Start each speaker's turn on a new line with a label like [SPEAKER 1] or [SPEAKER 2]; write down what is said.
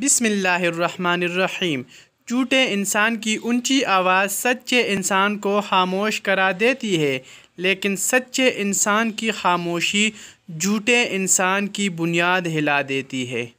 [SPEAKER 1] बिसमीम झूठे इंसान की ऊंची आवाज़ सच्चे इंसान को खामोश करा देती है लेकिन सच्चे इंसान की खामोशी झूठे इंसान की बुनियाद हिला देती है